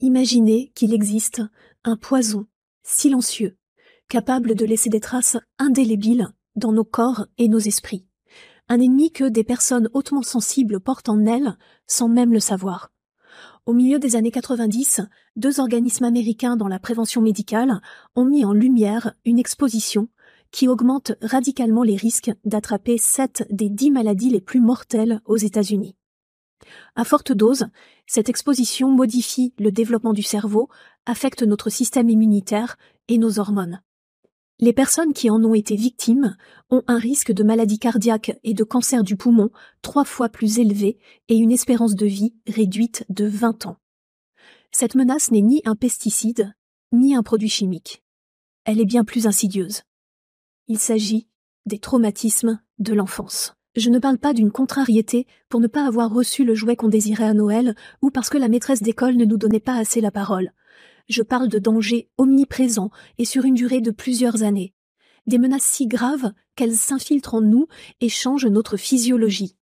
Imaginez qu'il existe un poison silencieux, capable de laisser des traces indélébiles dans nos corps et nos esprits. Un ennemi que des personnes hautement sensibles portent en elles sans même le savoir. Au milieu des années 90, deux organismes américains dans la prévention médicale ont mis en lumière une exposition qui augmente radicalement les risques d'attraper sept des dix maladies les plus mortelles aux États-Unis. À forte dose, cette exposition modifie le développement du cerveau, affecte notre système immunitaire et nos hormones. Les personnes qui en ont été victimes ont un risque de maladie cardiaque et de cancer du poumon trois fois plus élevé et une espérance de vie réduite de 20 ans. Cette menace n'est ni un pesticide, ni un produit chimique. Elle est bien plus insidieuse. Il s'agit des traumatismes de l'enfance. Je ne parle pas d'une contrariété pour ne pas avoir reçu le jouet qu'on désirait à Noël ou parce que la maîtresse d'école ne nous donnait pas assez la parole. Je parle de dangers omniprésents et sur une durée de plusieurs années. Des menaces si graves qu'elles s'infiltrent en nous et changent notre physiologie.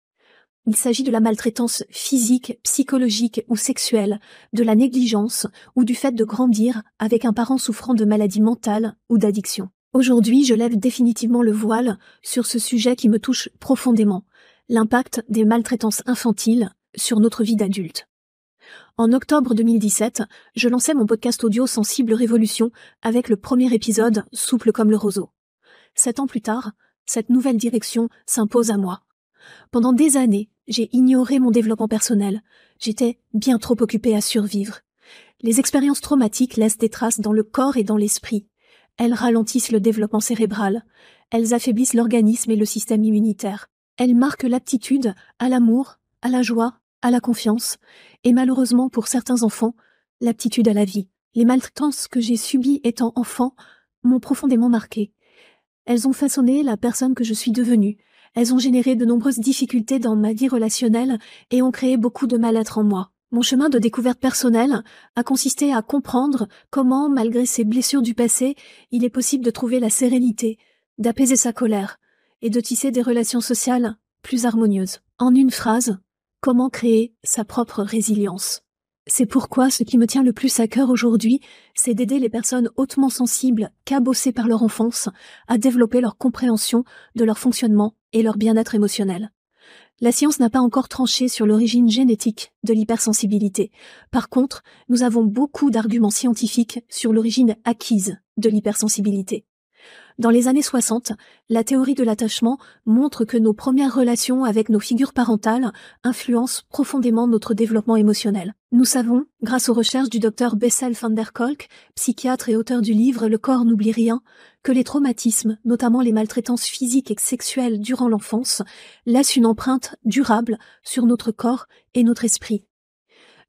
Il s'agit de la maltraitance physique, psychologique ou sexuelle, de la négligence ou du fait de grandir avec un parent souffrant de maladie mentale ou d'addiction. Aujourd'hui, je lève définitivement le voile sur ce sujet qui me touche profondément, l'impact des maltraitances infantiles sur notre vie d'adulte. En octobre 2017, je lançais mon podcast audio Sensible Révolution avec le premier épisode Souple comme le roseau. Sept ans plus tard, cette nouvelle direction s'impose à moi. Pendant des années, j'ai ignoré mon développement personnel. J'étais bien trop occupée à survivre. Les expériences traumatiques laissent des traces dans le corps et dans l'esprit. Elles ralentissent le développement cérébral, elles affaiblissent l'organisme et le système immunitaire. Elles marquent l'aptitude à l'amour, à la joie, à la confiance, et malheureusement pour certains enfants, l'aptitude à la vie. Les maltraitances que j'ai subies étant enfant m'ont profondément marqué Elles ont façonné la personne que je suis devenue. Elles ont généré de nombreuses difficultés dans ma vie relationnelle et ont créé beaucoup de mal-être en moi. Mon chemin de découverte personnelle a consisté à comprendre comment, malgré ses blessures du passé, il est possible de trouver la sérénité, d'apaiser sa colère et de tisser des relations sociales plus harmonieuses. En une phrase, comment créer sa propre résilience. C'est pourquoi ce qui me tient le plus à cœur aujourd'hui, c'est d'aider les personnes hautement sensibles, cabossées par leur enfance, à développer leur compréhension de leur fonctionnement et leur bien-être émotionnel. La science n'a pas encore tranché sur l'origine génétique de l'hypersensibilité. Par contre, nous avons beaucoup d'arguments scientifiques sur l'origine acquise de l'hypersensibilité. Dans les années 60, la théorie de l'attachement montre que nos premières relations avec nos figures parentales influencent profondément notre développement émotionnel. Nous savons, grâce aux recherches du docteur Bessel van der Kolk, psychiatre et auteur du livre Le corps n'oublie rien, que les traumatismes, notamment les maltraitances physiques et sexuelles durant l'enfance, laissent une empreinte durable sur notre corps et notre esprit.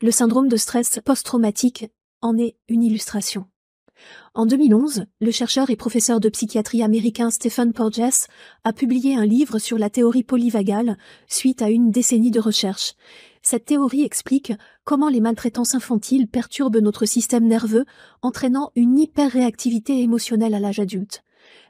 Le syndrome de stress post-traumatique en est une illustration. En 2011, le chercheur et professeur de psychiatrie américain Stephen Porges a publié un livre sur la théorie polyvagale suite à une décennie de recherche. Cette théorie explique comment les maltraitances infantiles perturbent notre système nerveux, entraînant une hyperréactivité émotionnelle à l'âge adulte.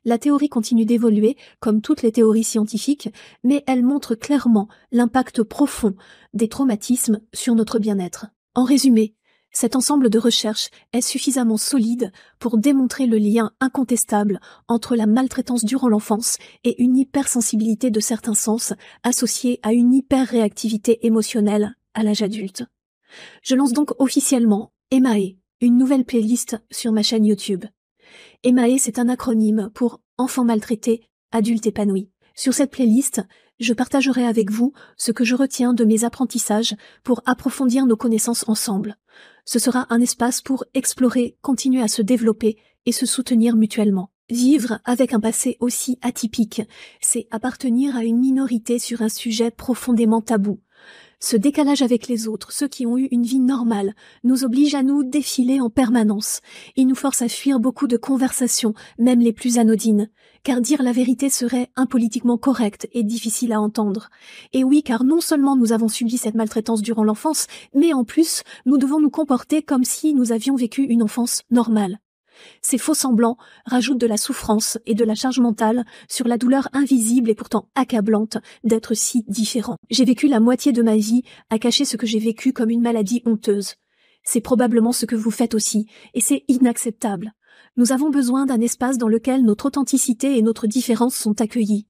La théorie continue d'évoluer, comme toutes les théories scientifiques, mais elle montre clairement l'impact profond des traumatismes sur notre bien-être. En résumé, cet ensemble de recherches est suffisamment solide pour démontrer le lien incontestable entre la maltraitance durant l'enfance et une hypersensibilité de certains sens associée à une hyperréactivité émotionnelle à l'âge adulte. Je lance donc officiellement EMAE, une nouvelle playlist sur ma chaîne YouTube. EMAE, c'est un acronyme pour Enfant Maltraité, Adulte Épanoui ». Sur cette playlist, je partagerai avec vous ce que je retiens de mes apprentissages pour approfondir nos connaissances ensemble. Ce sera un espace pour explorer, continuer à se développer et se soutenir mutuellement. Vivre avec un passé aussi atypique, c'est appartenir à une minorité sur un sujet profondément tabou, ce décalage avec les autres, ceux qui ont eu une vie normale, nous oblige à nous défiler en permanence. Il nous force à fuir beaucoup de conversations, même les plus anodines, car dire la vérité serait impolitiquement correct et difficile à entendre. Et oui, car non seulement nous avons subi cette maltraitance durant l'enfance, mais en plus, nous devons nous comporter comme si nous avions vécu une enfance normale. Ces faux-semblants rajoutent de la souffrance et de la charge mentale sur la douleur invisible et pourtant accablante d'être si différent. J'ai vécu la moitié de ma vie à cacher ce que j'ai vécu comme une maladie honteuse. C'est probablement ce que vous faites aussi, et c'est inacceptable. Nous avons besoin d'un espace dans lequel notre authenticité et notre différence sont accueillies.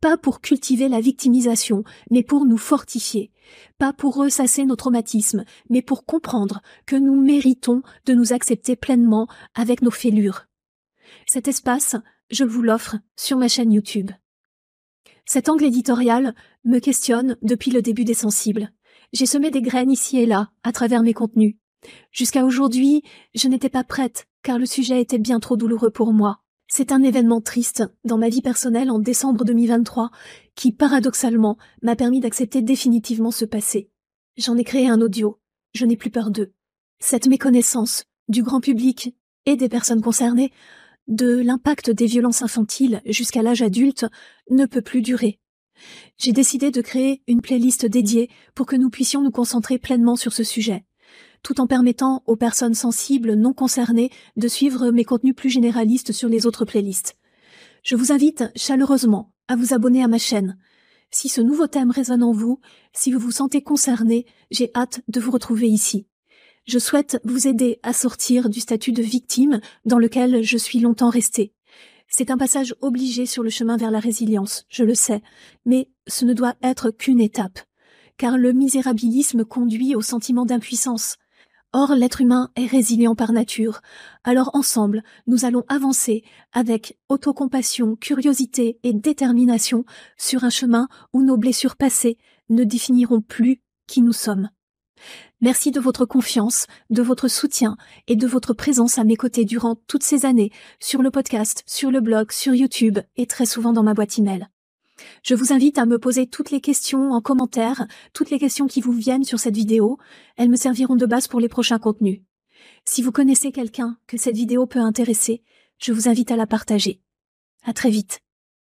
Pas pour cultiver la victimisation, mais pour nous fortifier. Pas pour ressasser nos traumatismes, mais pour comprendre que nous méritons de nous accepter pleinement avec nos fêlures. Cet espace, je vous l'offre sur ma chaîne YouTube. Cet angle éditorial me questionne depuis le début des sensibles. J'ai semé des graines ici et là, à travers mes contenus. Jusqu'à aujourd'hui, je n'étais pas prête car le sujet était bien trop douloureux pour moi. C'est un événement triste dans ma vie personnelle en décembre 2023 qui, paradoxalement, m'a permis d'accepter définitivement ce passé. J'en ai créé un audio. Je n'ai plus peur d'eux. Cette méconnaissance du grand public et des personnes concernées de l'impact des violences infantiles jusqu'à l'âge adulte ne peut plus durer. J'ai décidé de créer une playlist dédiée pour que nous puissions nous concentrer pleinement sur ce sujet tout en permettant aux personnes sensibles non concernées de suivre mes contenus plus généralistes sur les autres playlists. Je vous invite chaleureusement à vous abonner à ma chaîne. Si ce nouveau thème résonne en vous, si vous vous sentez concerné, j'ai hâte de vous retrouver ici. Je souhaite vous aider à sortir du statut de victime dans lequel je suis longtemps restée. C'est un passage obligé sur le chemin vers la résilience, je le sais, mais ce ne doit être qu'une étape, car le misérabilisme conduit au sentiment d'impuissance, Or, l'être humain est résilient par nature. Alors ensemble, nous allons avancer avec autocompassion, curiosité et détermination sur un chemin où nos blessures passées ne définiront plus qui nous sommes. Merci de votre confiance, de votre soutien et de votre présence à mes côtés durant toutes ces années, sur le podcast, sur le blog, sur YouTube et très souvent dans ma boîte email. Je vous invite à me poser toutes les questions en commentaire, toutes les questions qui vous viennent sur cette vidéo, elles me serviront de base pour les prochains contenus. Si vous connaissez quelqu'un que cette vidéo peut intéresser, je vous invite à la partager. À très vite.